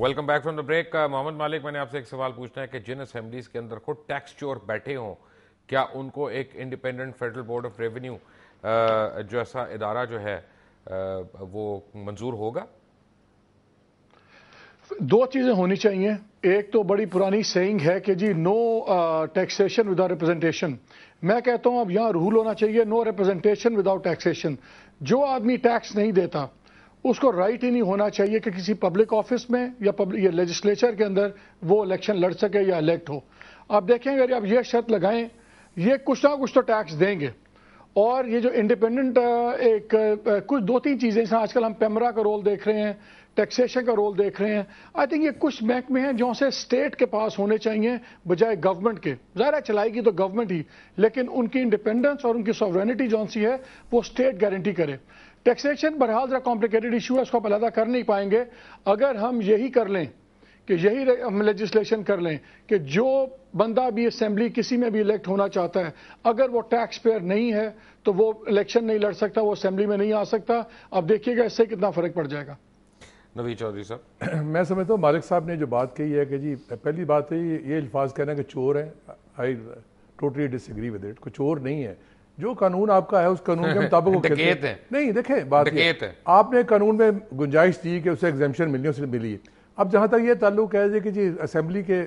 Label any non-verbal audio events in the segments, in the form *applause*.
welcome back from the break Mohammad Malik मैंने आपसे एक सवाल पूछना है कि जिन असेंबलीज के अंदर खुद टैक्स चोर बैठे हों क्या उनको एक independent federal board of revenue जो ऐसा इदारा जो है आ, uh, वो मंजूर होगा दो चीज़ें होनी चाहिए एक तो बड़ी पुरानी सेइंग है कि जी नो टैक्सेशन विदाउट रिप्रेजेंटेशन मैं कहता हूं अब यहां रूल होना चाहिए नो रिप्रेजेंटेशन विदाउट टैक्सेशन जो आदमी टैक्स नहीं देता उसको राइट ही नहीं होना चाहिए कि किसी पब्लिक ऑफिस में या पब्लिक या लेजिस्लेचर के अंदर वो इलेक्शन लड़ सके या इलेक्ट हो आप देखें अगर आप ये शर्त लगाएं ये कुछ ना कुछ तो टैक्स देंगे और ये जो इंडिपेंडेंट एक कुछ दो तीन चीज़ें जैसे आजकल हम पेमरा का रोल देख रहे हैं टैक्सेशन का रोल देख रहे हैं आई थिंक ये कुछ महकमे हैं जो से स्टेट के पास होने चाहिए बजाय गवर्नमेंट के ज़ाहिर चलाएगी तो गवर्नमेंट ही लेकिन उनकी इंडिपेंडेंस और उनकी सॉवरेनिटी जो सी है वो स्टेट गारंटी करे टैक्सेशन बहरहाल ज़रा कॉम्प्लिकेटेड इशू है उसको अलहदा कर नहीं पाएंगे अगर हम यही कर लें कि यही हम लेजिस्लेशन कर लें कि जो बंदा भी असेंबली किसी में भी इलेक्ट होना चाहता है अगर वो टैक्स पेयर नहीं है तो वो इलेक्शन नहीं लड़ सकता वो असेंबली में नहीं आ सकता अब देखिएगा इससे कितना फ़र्क पड़ जाएगा नवी चौधरी साहब *clears throat* मैं समझता हूँ मालिक साहब ने जो बात कही है कि जी पहली बात है ये अल्फाज कहना कि चोर हैं I totally disagree with it कोई चोर नहीं है जो कानून आपका है उस कानून के मुताबिक वो *laughs* खेलते हैं नहीं देखें बात ये है आपने कानून में गुंजाइश दी कि उसे एग्जामेशन मिलनी उसे मिली है अब जहाँ तक ये ताल्लुक है कि जी असेंबली के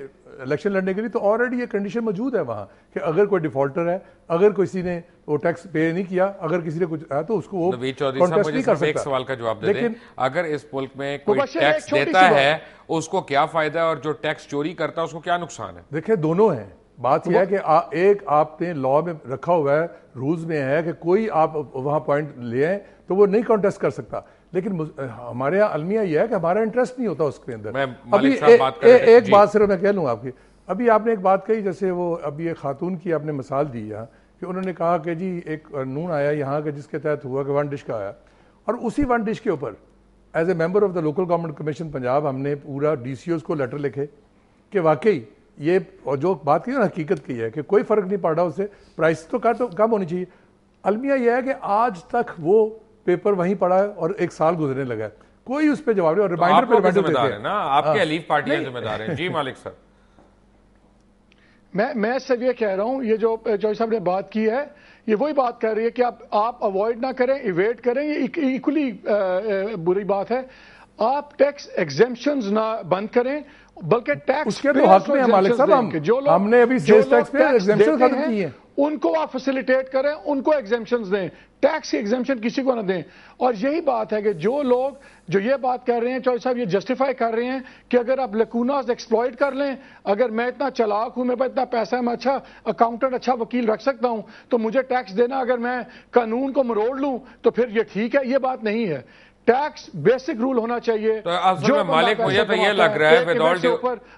इलेक्शन लड़ने के लिए तो ऑलरेडी ये कंडीशन मौजूद है वहाँ कि अगर कोई डिफॉल्टर है अगर किसी ने वो टैक्स पे नहीं किया अगर किसी ने कुछ है हाँ, तो उसको वो नहीं कर सवाल का जवाब दे लेकिन अगर इस मुल्क में तो कोई टैक्स देता है उसको क्या फायदा है और जो टैक्स चोरी करता है उसको क्या नुकसान है देखिये दोनों है बात तो यह है कि आ, एक आपने लॉ में रखा हुआ है रूल्स में है कि कोई आप वहाँ पॉइंट ले तो वो नहीं कॉन्टेस्ट कर सकता लेकिन हमारे यहाँ अलमिया यह है कि हमारा इंटरेस्ट नहीं होता उसके अंदर अभी ए, बात ए, एक बात सिर्फ मैं कह लूँ आपकी अभी आपने एक बात कही जैसे वो अभी एक खातून की आपने मिसाल दी यहाँ कि उन्होंने कहा कि जी एक नून आया यहाँ के जिसके तहत हुआ कि वन डिश का आया और उसी वन डिश के ऊपर as a member of the local government commission Punjab हमने पूरा डी को लेटर लिखे कि वाकई ये और जो बात की ना हकीकत की है कि कोई फ़र्क नहीं पड़ रहा उससे प्राइस तो का तो कम होनी चाहिए अलमिया यह है कि आज तक वो पेपर वहीं पड़ा है और एक साल गुजरने लगा है कोई उस पर जवाब नहीं और रिमाइंडर तो पे रिमाइंडर ना आपके अलीफ पार्टी हैं जिम्मेदार हैं जी मालिक सर मैं मैं सिर्फ ये कह रहा हूँ ये जो जॉय साहब ने बात की है ये वही बात कह रही है कि आप आप अवॉइड ना करें इवेट करें ये इक्वली बुरी बात है आप टैक्स एग्जेम्पन ना बंद करें बल्कि टैक्स के तो हक में मालिक साहब हम, जो लोग हमने अभी सेल्स टैक्स पे एग्जेम्पशन खत्म की है उनको आप फैसिलिटेट करें उनको एग्जेम्पशन दें टैक्स की किसी को ना दें और यही बात है कि जो लोग जो ये बात कर रहे हैं चौधरी साहब ये जस्टिफाई कर रहे हैं कि अगर आप लकूनाज एक्सप्लॉयट कर लें अगर मैं इतना चलाक हूं मेरे पास इतना पैसा है मैं अच्छा अकाउंटेंट अच्छा वकील रख सकता हूं तो मुझे टैक्स देना अगर मैं कानून को मरोड़ लूं तो फिर ये ठीक है ये बात नहीं है टैक्स बेसिक रूल होना चाहिए तो जो मालिक मुझे तो, तो ये लग रहा है विदऑल ऑल ड्यू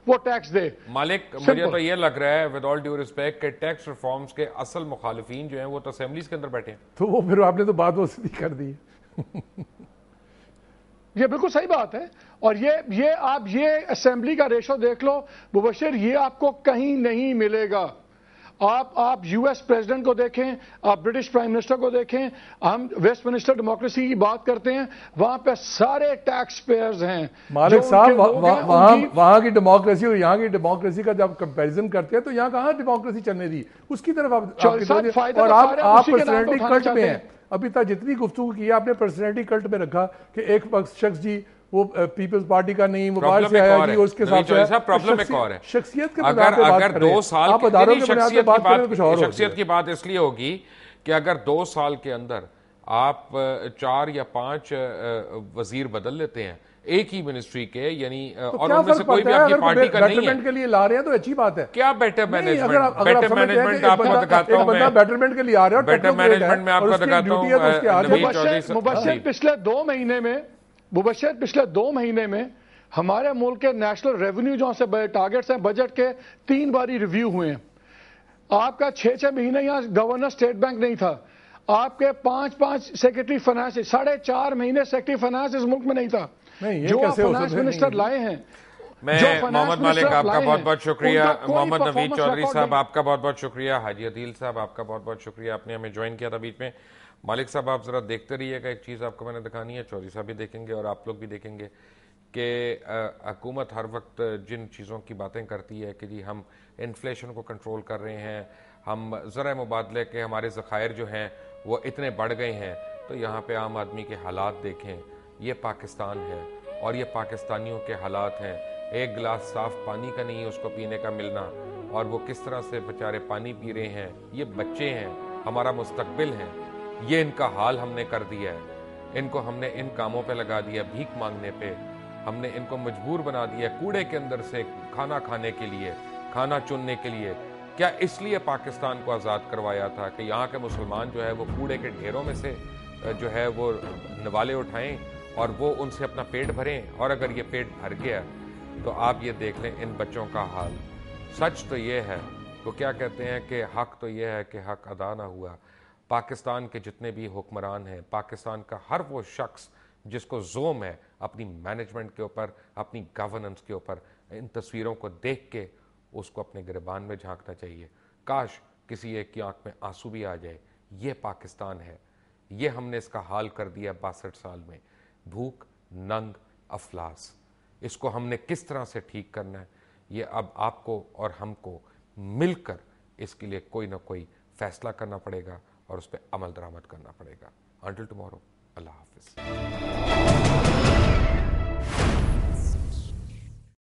वो टैक्स दे मालिक मुझे तो ये लग रहा है विदऑल ड्यू रिस्पेक्ट के टैक्स रिफॉर्म्स के असल मुखालफन जो है वो तो असेंबलीज के अंदर बैठे हैं तो वो फिर आपने तो बात वो सीधी कर दी *laughs* ये बिल्कुल सही बात है और ये ये आप ये असेंबली का रेशो देख लो मुबशर ये आपको कहीं नहीं मिलेगा आप आप यूएस प्रेसिडेंट को देखें आप ब्रिटिश प्राइम मिनिस्टर को देखें हम वेस्ट मिनिस्टर डेमोक्रेसी की बात करते हैं वहां पे सारे टैक्स पेयर्स हैं मालिक साहब वहां वहां की डेमोक्रेसी और यहाँ की डेमोक्रेसी का जब कंपैरिजन करते हैं तो यहाँ कहाँ डेमोक्रेसी चलने दी उसकी तरफ आप और तो आप आप पर्सनैलिटी कल्ट में हैं अभी तक जितनी गुफ्तु की आपने पर्सनैलिटी कल्ट में रखा कि एक शख्स जी वो पीपल्स पार्टी का नहीं वो बाहर से आया जी उसके साथ प्रॉब्लम तो एक और है शख्सियत के अगर अगर दो साल आप अदारों के शख्सियत की बात कुछ और शख्सियत की बात इसलिए होगी कि अगर दो साल के अंदर आप चार या पांच वजीर बदल लेते हैं एक ही मिनिस्ट्री के यानी तो और उनमें से कोई भी आपकी पार्टी का नहीं है के लिए ला रहे हैं तो अच्छी बात है क्या बेटर मैनेजमेंट बेटर मैनेजमेंट आपको दिखाता हूं मैं बेटरमेंट के लिए आ रहा है बेटर मैनेजमेंट में आपको दिखाता हूं तो पिछले दो महीने में मुबशर पिछले दो महीने में हमारे मुल्क के नेशनल रेवेन्यू जो से टारगेट्स हैं बजट के तीन बारी रिव्यू हुए हैं आपका छः छः महीने यहाँ गवर्नर स्टेट बैंक नहीं था आपके पांच पांच सेक्रेटरी फाइनेंस साढ़े चार महीने सेक्रेटरी फाइनेंस इस मुल्क में नहीं था नहीं, जो फाइनेंस मिनिस्टर लाए हैं मैं मोहम्मद मालिक आपका बहुत बहुत शुक्रिया मोहम्मद नवीद चौधरी साहब आपका बहुत बहुत शुक्रिया हाजी अदील साहब आपका बहुत बहुत शुक्रिया आपने हमें ज्वाइन किया था बीच में मालिक साहब आप ज़रा देखते रहिएगा एक चीज़ आपको मैंने दिखानी है चौधरी साहब भी देखेंगे और आप लोग भी देखेंगे कि हकूमत हर वक्त जिन चीज़ों की बातें करती है कि जी हम इन्फ्लेशन को कंट्रोल कर रहे हैं हम ज़रा मुबादले के हमारे ज़खायर जो हैं वो इतने बढ़ गए हैं तो यहाँ पर आम आदमी के हालात देखें ये पाकिस्तान है और ये पाकिस्तानियों के हालात हैं एक गिलास साफ पानी का नहीं उसको पीने का मिलना और वो किस तरह से बेचारे पानी पी रहे हैं ये बच्चे हैं हमारा मुस्तकबिल है ये इनका हाल हमने कर दिया है इनको हमने इन कामों पे लगा दिया भीख मांगने पे हमने इनको मजबूर बना दिया कूड़े के अंदर से खाना खाने के लिए खाना चुनने के लिए क्या इसलिए पाकिस्तान को आज़ाद करवाया था कि यहाँ के मुसलमान जो है वो कूड़े के ढेरों में से जो है वो नवाले उठाएं और वो उनसे अपना पेट भरें और अगर ये पेट भर गया तो आप ये देख लें इन बच्चों का हाल सच तो ये है वो क्या कहते हैं कि हक तो ये है कि हक अदा ना हुआ पाकिस्तान के जितने भी हुक्मरान हैं पाकिस्तान का हर वो शख्स जिसको जोम है अपनी मैनेजमेंट के ऊपर अपनी गवर्नेंस के ऊपर इन तस्वीरों को देख के उसको अपने गिरबान में झांकना चाहिए काश किसी एक की आंख में आंसू भी आ जाए ये पाकिस्तान है ये हमने इसका हाल कर दिया बासठ साल में भूख नंग अफलास इसको हमने किस तरह से ठीक करना है ये अब आपको और हमको मिलकर इसके लिए कोई ना कोई फैसला करना पड़ेगा और उस पर अमल दरामद करना पड़ेगा अंटिल टमोरो अल्लाह हाफिज़